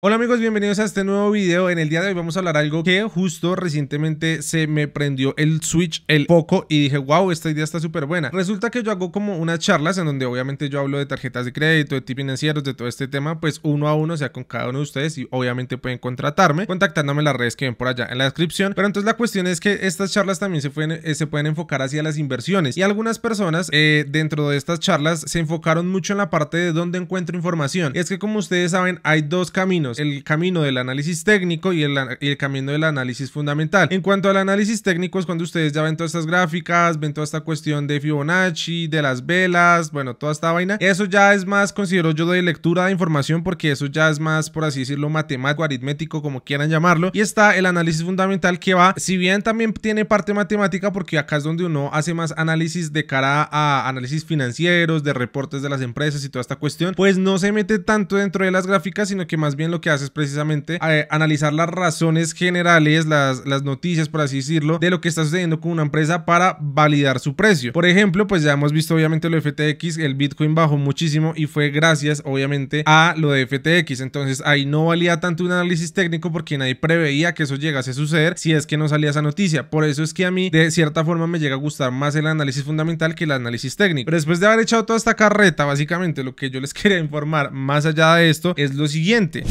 Hola amigos, bienvenidos a este nuevo video. En el día de hoy vamos a hablar algo que justo recientemente se me prendió el Switch el poco y dije, wow, esta idea está súper buena. Resulta que yo hago como unas charlas en donde obviamente yo hablo de tarjetas de crédito, de tips financieros, de todo este tema, pues uno a uno, o sea, con cada uno de ustedes y obviamente pueden contratarme contactándome en las redes que ven por allá en la descripción. Pero entonces la cuestión es que estas charlas también se pueden, eh, enfocar hacia las inversiones y algunas personas eh, dentro de estas charlas se enfocaron mucho en la parte de dónde encuentro información. Y es que como ustedes saben, hay dos caminos el camino del análisis técnico y el, y el camino del análisis fundamental. En cuanto al análisis técnico es cuando ustedes ya ven todas estas gráficas, ven toda esta cuestión de Fibonacci, de las velas, bueno, toda esta vaina. Eso ya es más, considero yo, de lectura de información porque eso ya es más, por así decirlo, matemático, aritmético, como quieran llamarlo. Y está el análisis fundamental que va, si bien también tiene parte matemática porque acá es donde uno hace más análisis de cara a análisis financieros, de reportes de las empresas y toda esta cuestión, pues no se mete tanto dentro de las gráficas, sino que más bien lo que hace es precisamente eh, analizar las razones generales, las, las noticias, por así decirlo, de lo que está sucediendo con una empresa para validar su precio. Por ejemplo, pues ya hemos visto obviamente lo de FTX, el Bitcoin bajó muchísimo y fue gracias obviamente a lo de FTX. Entonces ahí no valía tanto un análisis técnico porque nadie preveía que eso llegase a suceder si es que no salía esa noticia. Por eso es que a mí de cierta forma me llega a gustar más el análisis fundamental que el análisis técnico. Pero después de haber echado toda esta carreta, básicamente lo que yo les quería informar más allá de esto es lo siguiente.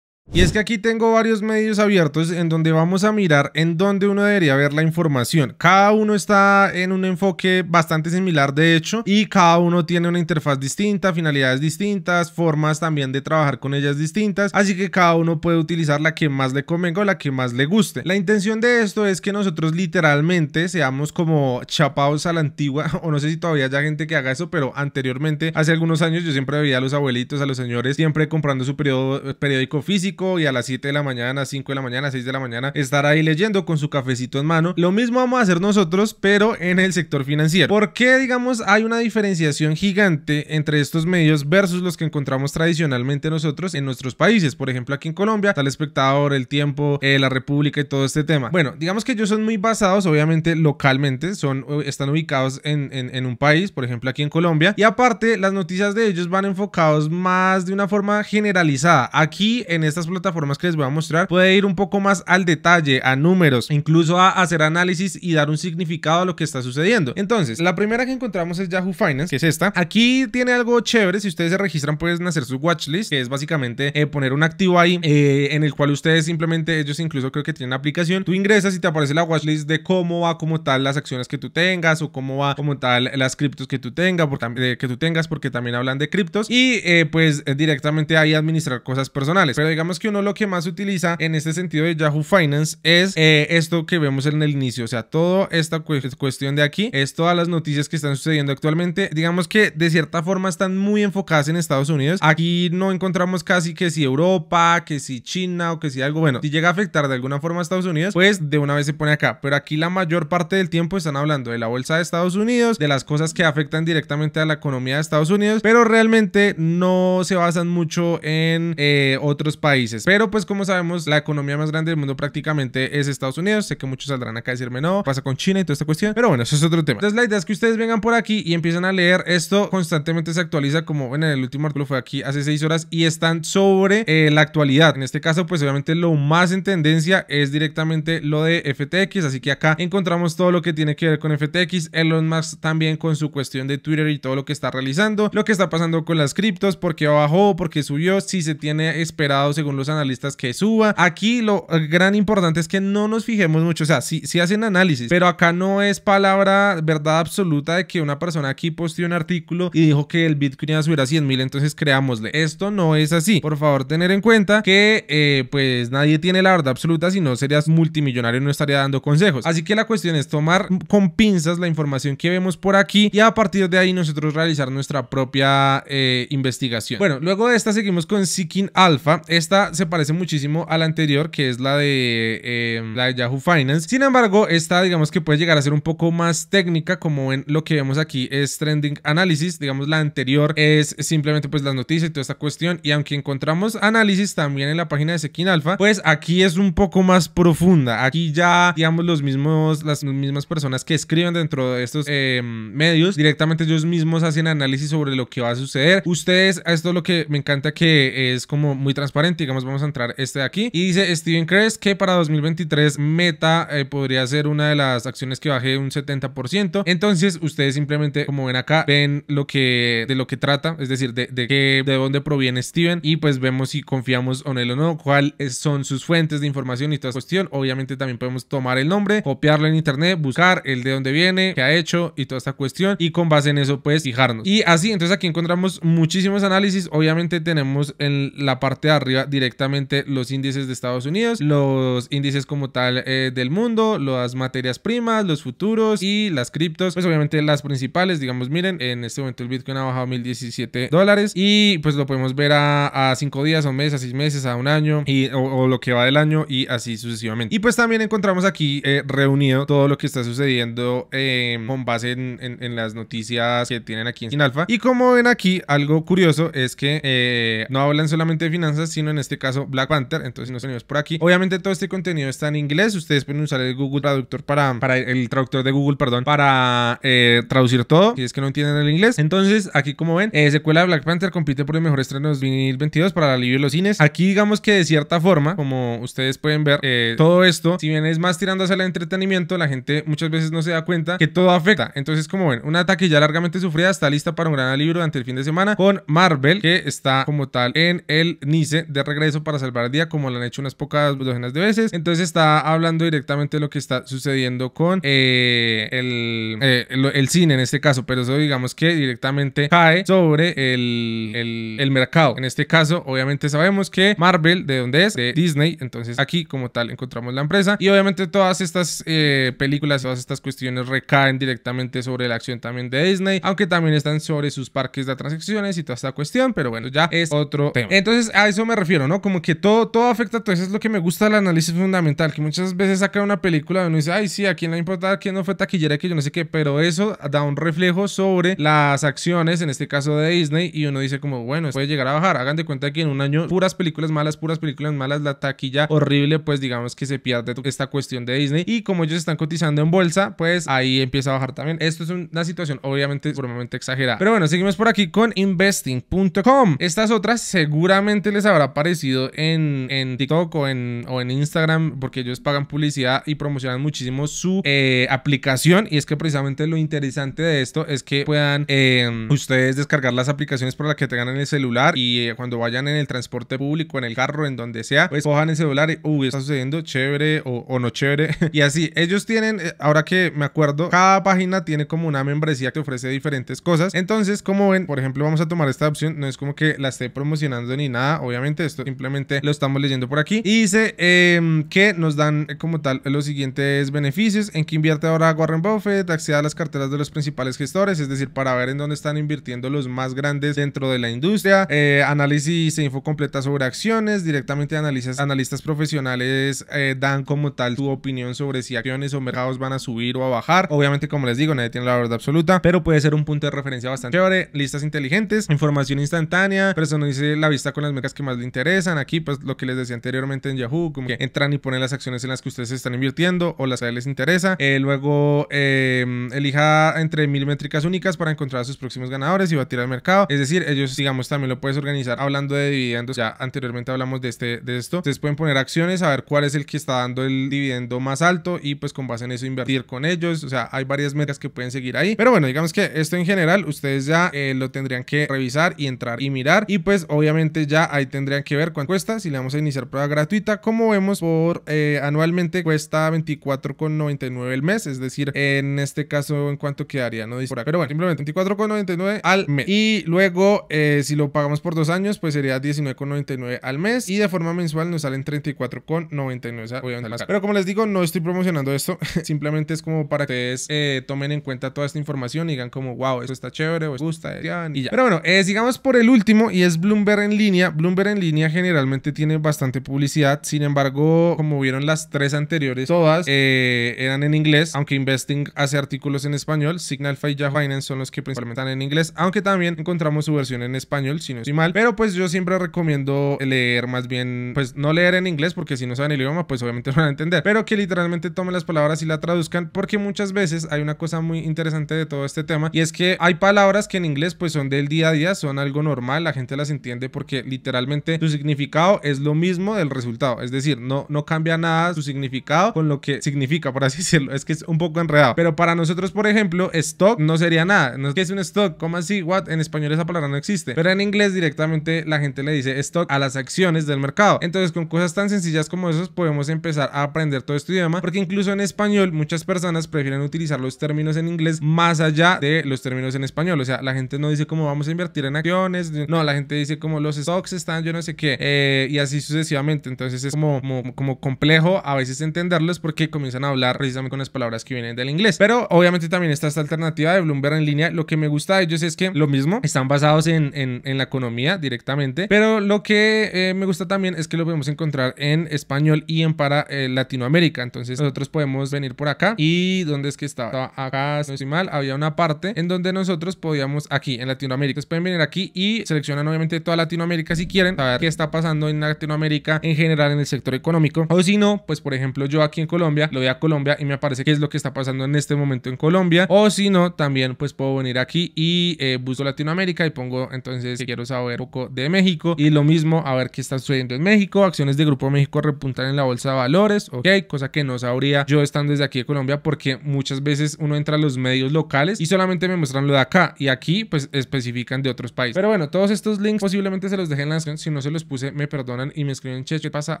Y es que aquí tengo varios medios abiertos en donde vamos a mirar en dónde uno debería ver la información. Cada uno está en un enfoque bastante similar de hecho y cada uno tiene una interfaz distinta, finalidades distintas, formas también de trabajar con ellas distintas, así que cada uno puede utilizar la que más le convenga o la que más le guste. La intención de esto es que nosotros literalmente seamos como chapados a la antigua, o no sé si todavía haya gente que haga eso, pero anteriormente, hace algunos años yo siempre veía a los abuelitos, a los señores, siempre comprando su periódico físico, y a las 7 de la mañana, 5 de la mañana, 6 de la mañana estar ahí leyendo con su cafecito en mano. Lo mismo vamos a hacer nosotros, pero en el sector financiero. ¿Por qué, digamos, hay una diferenciación gigante entre estos medios versus los que encontramos tradicionalmente nosotros en nuestros países? Por ejemplo, aquí en Colombia tal el espectador, el tiempo, eh, la república y todo este tema. Bueno, digamos que ellos son muy basados, obviamente, localmente, son, están ubicados en, en, en un país, por ejemplo, aquí en Colombia. Y aparte, las noticias de ellos van enfocados más de una forma generalizada. Aquí en esta plataformas que les voy a mostrar puede ir un poco más al detalle, a números, incluso a hacer análisis y dar un significado a lo que está sucediendo. Entonces, la primera que encontramos es Yahoo Finance, que es esta. Aquí tiene algo chévere, si ustedes se registran pueden hacer su watchlist, que es básicamente eh, poner un activo ahí eh, en el cual ustedes simplemente, ellos incluso creo que tienen aplicación, tú ingresas y te aparece la watchlist de cómo va como tal las acciones que tú tengas o cómo va como tal las criptos que tú tengas, porque, que tú tengas porque también hablan de criptos y eh, pues directamente ahí administrar cosas personales. Pero digamos que uno lo que más utiliza en este sentido de Yahoo Finance es eh, esto que vemos en el inicio, o sea, toda esta cuestión de aquí es todas las noticias que están sucediendo actualmente, digamos que de cierta forma están muy enfocadas en Estados Unidos, aquí no encontramos casi que si Europa, que si China o que si algo, bueno, si llega a afectar de alguna forma a Estados Unidos, pues de una vez se pone acá, pero aquí la mayor parte del tiempo están hablando de la bolsa de Estados Unidos, de las cosas que afectan directamente a la economía de Estados Unidos, pero realmente no se basan mucho en eh, otros países pero pues como sabemos, la economía más grande del mundo prácticamente es Estados Unidos. Sé que muchos saldrán acá a decirme no, pasa con China y toda esta cuestión. Pero bueno, eso es otro tema. Entonces la idea es que ustedes vengan por aquí y empiezan a leer. Esto constantemente se actualiza como en el último artículo fue aquí hace seis horas y están sobre eh, la actualidad. En este caso pues obviamente lo más en tendencia es directamente lo de FTX. Así que acá encontramos todo lo que tiene que ver con FTX. Elon Musk también con su cuestión de Twitter y todo lo que está realizando. Lo que está pasando con las criptos, por qué bajó, porque subió, si se tiene esperado según los analistas que suba. Aquí lo gran importante es que no nos fijemos mucho, o sea, si, hacen análisis, pero acá no es palabra verdad absoluta de que una persona aquí posteó un artículo y dijo que el Bitcoin iba a subir a 100 mil, entonces creámosle. Esto no es así. Por favor, tener en cuenta que eh, pues nadie tiene la verdad absoluta, si no serías multimillonario no estaría dando consejos. Así que la cuestión es tomar con pinzas la información que vemos por aquí y a partir de ahí nosotros realizar nuestra propia eh, investigación. Bueno, luego de esta seguimos con Seeking Alpha. Esta se parece muchísimo a la anterior, que es la de, em, la de Yahoo Finance. Sin embargo, esta digamos que puede llegar a ser un poco más técnica, como en lo que vemos aquí es Trending Analysis. Digamos, la anterior es simplemente pues las noticias y toda esta cuestión. Y aunque encontramos análisis también en la página de Sequin Alpha, pues aquí es un poco más profunda. Aquí ya, digamos, los mismos, las mismas personas que escriben dentro de estos em, medios, directamente ellos mismos hacen análisis sobre lo que va a suceder. Ustedes, esto es lo que me encanta que es como muy transparente, digamos, vamos a entrar este de aquí. Y dice Steven crees que para 2023 Meta eh, podría ser una de las acciones que baje un 70%. Entonces, ustedes simplemente, como ven acá, ven lo que, de lo que trata, es decir, de, de, qué, de dónde proviene Steven y pues vemos si confiamos en él o no, cuáles son sus fuentes de información y toda esta cuestión. Obviamente también podemos tomar el nombre, copiarlo en internet, buscar el de dónde viene, qué ha hecho y toda esta cuestión y con base en eso pues fijarnos. Y así, entonces aquí encontramos muchísimos análisis. Obviamente tenemos en la parte de arriba directamente directamente los índices de Estados Unidos, los índices como tal eh, del mundo, las materias primas, los futuros y las criptos, pues obviamente las principales, digamos, miren, en este momento el Bitcoin ha bajado 1017 dólares y pues lo podemos ver a 5 días, a un mes, a 6 meses, a un año y, o, lo que va del año y así sucesivamente. Y pues también encontramos aquí eh, reunido todo lo que está sucediendo eh, con base en, las noticias que tienen aquí en Alfa. Y como ven aquí, algo curioso es que no hablan solamente de finanzas, sino en este caso Black Panther, entonces nos tenemos por aquí. Obviamente todo este contenido está en inglés, ustedes pueden usar el Google Traductor para, para el traductor de Google, perdón, para eh, traducir todo, si es que no entienden el inglés. Entonces aquí como ven, eh, secuela de Black Panther compite por el mejor estreno 2022 para la alivio de los cines. Aquí digamos que de cierta forma, como ustedes pueden ver, eh, todo esto, si bien es más tirando hacia el entretenimiento, la gente muchas veces no se da cuenta que todo afecta. Entonces como ven, una ya largamente sufrida está lista para un gran alivio durante el fin de semana con Marvel, que está como tal en el Nice de regreso para salvar el día, como lo han hecho unas pocas docenas de veces. Entonces está hablando directamente de lo que está sucediendo con eh, el, eh, el, cine en este caso, pero eso digamos que directamente cae sobre el, mercado. En este caso, obviamente sabemos que Marvel, de donde es, de Disney, entonces aquí como tal encontramos la empresa y obviamente todas estas eh, películas, todas estas cuestiones recaen directamente sobre la acción también de Disney, aunque también están sobre sus parques de transacciones y toda esta cuestión, pero bueno, ya es otro tema. Entonces a eso me refiero como que todo, todo afecta, entonces es lo que me gusta del análisis fundamental, que muchas veces saca una película y uno dice, ay, sí, a quién le importa, quién no fue taquillera, que yo no sé qué, pero eso da un reflejo sobre las acciones, en este caso de Disney, y uno dice como, bueno, puede llegar a bajar, hagan de cuenta que en un año puras películas malas, puras películas malas, la taquilla horrible, pues digamos que se pierde esta cuestión de Disney, y como ellos están cotizando en bolsa, pues ahí empieza a bajar también. Esto es una situación obviamente sumamente exagerada. Pero bueno, seguimos por aquí con investing.com. Estas otras seguramente les habrá parecido sido en, TikTok o en, Instagram, porque ellos pagan publicidad y promocionan muchísimo su eh, aplicación. Y es que precisamente lo interesante de esto es que puedan em, ustedes descargar las aplicaciones por las que tengan en el celular y eh, cuando vayan en el transporte público, en el carro, en donde sea, pues cojan el celular y, uy, está sucediendo chévere o no chévere. y así, ellos tienen, eh, ahora que me acuerdo, cada página tiene como una membresía que ofrece diferentes cosas. Entonces, como ven, por ejemplo, vamos a tomar esta opción. No es como que la esté promocionando ni nada. Obviamente, esto simplemente lo estamos leyendo por aquí. Y dice em, que nos dan eh, como tal los siguientes beneficios en qué invierte ahora Warren Buffett, acceda a las carteras de los principales gestores, es decir, para ver en dónde están invirtiendo los más grandes dentro de la industria, eh, análisis e info completa sobre acciones, directamente analistas, analistas profesionales eh, dan como tal su opinión sobre si acciones o mercados van a subir o a bajar. Obviamente, como les digo, nadie tiene la verdad absoluta, pero puede ser un punto de referencia bastante chévere, listas inteligentes, información instantánea, personalice la vista con las mercas que más le interesa. Aquí, pues lo que les decía anteriormente en Yahoo, como que entran y ponen las acciones en las que ustedes están invirtiendo o las que les interesa. Eh, luego, eh, elija entre mil métricas únicas para encontrar a sus próximos ganadores y batir al mercado. Es decir, ellos, digamos, también lo puedes organizar hablando de dividendos. Ya anteriormente hablamos de, este, de esto. Ustedes pueden poner acciones, a ver cuál es el que está dando el dividendo más alto y pues con base en eso invertir con ellos. O sea, hay varias métricas que pueden seguir ahí. Pero bueno, digamos que esto en general ustedes ya eh, lo tendrían que revisar y entrar y mirar. Y pues obviamente ya ahí tendrían que ver cuánto cuesta. Si le vamos a iniciar prueba gratuita, como vemos, por eh, anualmente cuesta 24,99 el mes. Es decir, en este caso, en cuánto quedaría, no dice por Pero bueno, simplemente 24,99 al mes. Y luego, eh, si lo pagamos por dos años, pues sería 19,99 al mes. Y de forma mensual nos salen 34,99. Pero como les digo, no estoy promocionando esto. simplemente es como para que ustedes eh, tomen en cuenta toda esta información y digan como, wow, esto está chévere o gusta. Y ya. Pero bueno, sigamos por el último y es Bloomberg en línea. Bloomberg en línea generalmente tiene bastante publicidad. Sin embargo, como vieron las tres anteriores, todas eh, eran en inglés, aunque Investing hace artículos en español. signal y Yahoo Finance son los que principalmente están en inglés, aunque también encontramos su versión en español, si no estoy mal. Pero pues yo siempre recomiendo leer más bien, pues no leer en inglés, porque si no saben el idioma, pues obviamente no van a entender. Pero que literalmente tomen las palabras y la traduzcan, porque muchas veces hay una cosa muy interesante de todo este tema, y es que hay palabras que en inglés pues son del día a día, son algo normal, la gente las entiende porque literalmente significado es lo mismo del resultado. Es decir, no, no cambia nada su significado con lo que significa, por así decirlo. Es que es un poco enredado. Pero para nosotros, por ejemplo, stock no sería nada. No es que es un stock. ¿Cómo así? What? En español esa palabra no existe. Pero en inglés directamente la gente le dice stock a las acciones del mercado. Entonces, con cosas tan sencillas como esas, podemos empezar a aprender todo este idioma. Porque incluso en español, muchas personas prefieren utilizar los términos en inglés más allá de los términos en español. O sea, la gente no dice cómo vamos a invertir en acciones. No, la gente dice como los stocks están, yo no sé qué eh, y así sucesivamente. Entonces es como, como, complejo a veces entenderlos porque comienzan a hablar precisamente con las palabras que vienen del inglés. Pero obviamente también está esta alternativa de Bloomberg en línea. Lo que me gusta de ellos es que lo mismo, están basados en, en, la economía directamente, pero lo que eh, me gusta también es que lo podemos encontrar en español y en para eh, Latinoamérica. Entonces nosotros podemos venir por acá y ¿dónde es que estaba? estaba acá, no estoy mal, había una parte en donde nosotros podíamos aquí en Latinoamérica. Entonces pueden venir aquí y seleccionan obviamente toda Latinoamérica si quieren ver qué está pasando en Latinoamérica en general en el sector económico. O si no, pues por ejemplo yo aquí en Colombia, lo voy a Colombia y me aparece qué es lo que está pasando en este momento en Colombia. O si no, también pues puedo venir aquí y eh, busco Latinoamérica y pongo entonces que quiero saber un poco de México y lo mismo a ver qué está sucediendo en México. Acciones de Grupo México repuntan en la bolsa de valores, ok, cosa que no sabría yo estando desde aquí de Colombia porque muchas veces uno entra a los medios locales y solamente me muestran lo de acá y aquí pues especifican de otros países. Pero bueno, todos estos links posiblemente se los dejen en la descripción si no se los puse, me perdonan y me escriben, che, ¿qué pasa?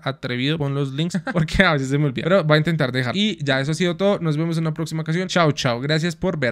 Atrevido, pon los links porque a veces se me olvida. Pero va a intentar dejar. Y ya eso ha sido todo. Nos vemos en una próxima ocasión. Chao, chao. Gracias por ver.